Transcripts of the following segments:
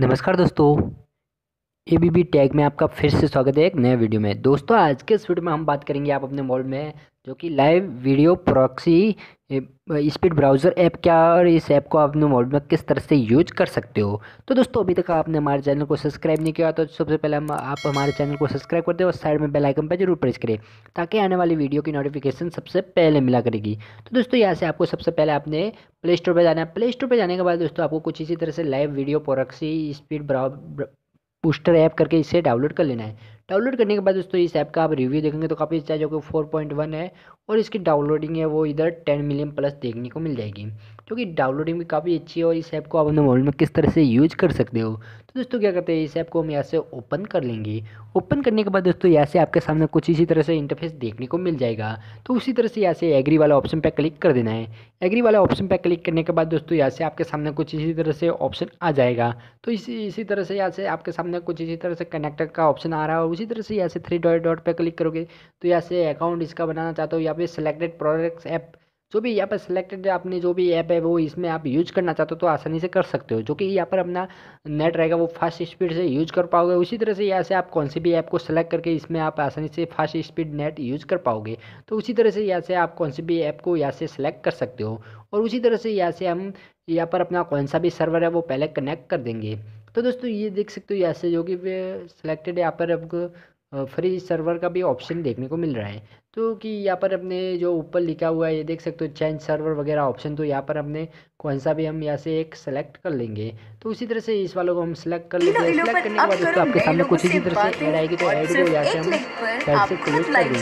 नमस्कार दोस्तों A B B tag में आपका फिर से स्वागत है एक नए वीडियो में दोस्तों आज के इस वीडियो में हम बात करेंगे आप अपने मोबाइल में जो कि live video proxy speed browser app क्या है और इस ऐप को आप अपने मोबाइल में किस तरह से यूज कर सकते हो तो दोस्तों अभी तक आपने हमारे चैनल को सब्सक्राइब नहीं किया तो सबसे पहले हम आप हमारे चैनल को सब्सक्राइब कर दें और साइड में बेल आइकन पर जरूर प्रेस करें ताकि आने वाली वीडियो की नोटिफिकेशन सबसे पहले मिला करेगी तो दोस्तों यहाँ से आपको सबसे पहले आपने प्ले स्टोर पर जाना है प्ले स्टोर पर जाने के बाद दोस्तों आपको कुछ इसी तरह से लाइव वीडियो प्रॉक्सी स्पीड ब्राउ बूस्टर ऐप करके इसे डाउनलोड कर लेना है डाउनलोड करने के बाद दोस्तों इस ऐप का आप रिव्यू देखेंगे तो काफ़ी अच्छा जो कि फोर पॉइंट वन है और इसकी डाउनलोडिंग है वो इधर टेन मिलियन प्लस देखने को मिल जाएगी क्योंकि डाउनलोडिंग भी काफ़ी अच्छी है और इस ऐप को आप अपने मोबाइल में किस तरह से यूज कर सकते हो तो दोस्तों क्या करते हैं इस ऐप को हम यहाँ से ओपन कर लेंगे ओपन करने के बाद दोस्तों यहाँ से आपके सामने कुछ इसी तरह से इंटरफेस देखने को मिल जाएगा तो उसी तरह से यहाँ से एग्री वाला ऑप्शन पर क्लिक कर देना है एग्री वाला ऑप्शन पर क्लिक करने के बाद दोस्तों यहाँ से आपके सामने कुछ इसी तरह से ऑप्शन आ जाएगा तो इसी इसी तरह से यहाँ से आपके सामने कुछ इसी तरह से कनेक्टर का ऑप्शन आ रहा है उसी तरह से यहाँ से थ्री डॉट डॉट पर क्लिक करोगे तो यहाँ से अकाउंट इसका बनाना चाहते हो या फिर सेलेक्टेड प्रोडक्ट्स ऐप जो भी यहाँ पर सिलेक्टेड आपने जो भी ऐप है वो इसमें आप यूज़ करना चाहते हो तो आसानी से कर सकते हो जो कि यहाँ पर अपना नेट रहेगा वो फास्ट स्पीड से यूज कर पाओगे उसी तरह से यहाँ से आप कौन सी भी ऐप को सिलेक्ट करके इसमें आप आसानी से फास्ट स्पीड नेट यूज़ कर पाओगे तो उसी तरह से यहाँ से आप कौन सी भी ऐप को यहाँ से सिलेक्ट कर सकते हो और उसी तरह से यहाँ से हम यहाँ पर अपना कौन सा भी सर्वर है वो पहले कनेक्ट कर देंगे तो दोस्तों ये देख सकते हो यहाँ से जो कि सिलेक्टेड यहाँ पर अब फ्री सर्वर का भी ऑप्शन देखने को मिल रहा है तो कि यहाँ पर अपने जो ऊपर लिखा हुआ है ये देख सकते हो चेंज सर्वर वगैरह ऑप्शन तो यहाँ पर हमने कौन सा भी हम यहाँ से एक सेलेक्ट कर लेंगे तो उसी तरह से इस वालों को हम सेलेक्ट कर लेंगे सेलेक्ट करने के बाद दोस्तों आपके सामने कुछ इसी तरह से ऐड आएगी तो ऐड को यहाँ से हम साइड क्लोज कर देंगे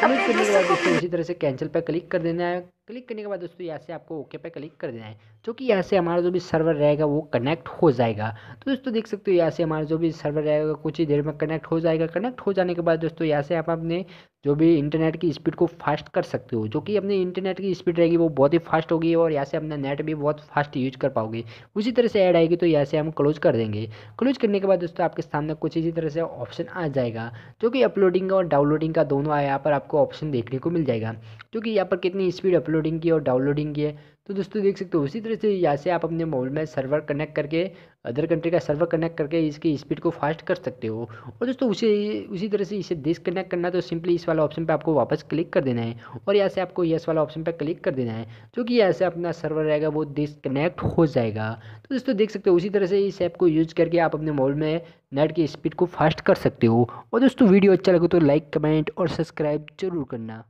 करने के बाद दोस्तों उसी तरह से कैंसिल पर क्लिक कर देना है क्लिक करने के बाद दोस्तों यहाँ से आपको ओके पे क्लिक कर देना है जो कि यहाँ से हमारा जो भी सर्वर रहेगा वो कनेक्ट हो जाएगा तो दोस्तों देख सकते हो यहाँ से हमारा जो भी सर्वर रहेगा कुछ ही देर में कनेक्ट हो जाएगा कनेक्ट हो जाने के बाद दोस्तों यहाँ से आप अपने जो भी इंटरनेट की स्पीड को फास्ट कर सकते हो जो कि अपने इंटरनेट की स्पीड रहेगी वो बहुत ही फास्ट होगी और यहाँ से अपना नेट भी बहुत फास्ट यूज कर पाओगे उसी तरह से ऐड आएगी तो यहाँ से हम क्लोज कर देंगे क्लोज करने के बाद दोस्तों आपके सामने कुछ इसी तरह से ऑप्शन आ जाएगा जो कि अपलोडिंग और डाउनलोडिंग का दोनों यहाँ पर आपको ऑप्शन देखने को मिल जाएगा जो कि यहाँ पर कितनी स्पीड अपलोडिंग की और डाउनलोडिंग की है तो दोस्तों देख सकते हो उसी तरह से यहाँ से आप अपने मोबाइल में सर्वर कनेक्ट करके अदर कंट्री का सर्वर कनेक्ट करके इसकी स्पीड को फास्ट कर सकते हो और दोस्तों उसे उसी तरह से इसे डिसकनेक्ट करना तो सिंपली इस वाला ऑप्शन पे आपको वापस क्लिक कर देना है और यहाँ से आपको यस वाला ऑप्शन पे क्लिक कर देना है जो कि यहाँ से अपना सर्वर रहेगा वो डिसकनेक्ट हो जाएगा तो दोस्तों देख सकते हो उसी तरह से इस ऐप को यूज करके आप अपने मोबाइल में नेट की स्पीड को फास्ट कर सकते हो और दोस्तों वीडियो अच्छा लगे तो लाइक कमेंट और सब्सक्राइब जरूर करना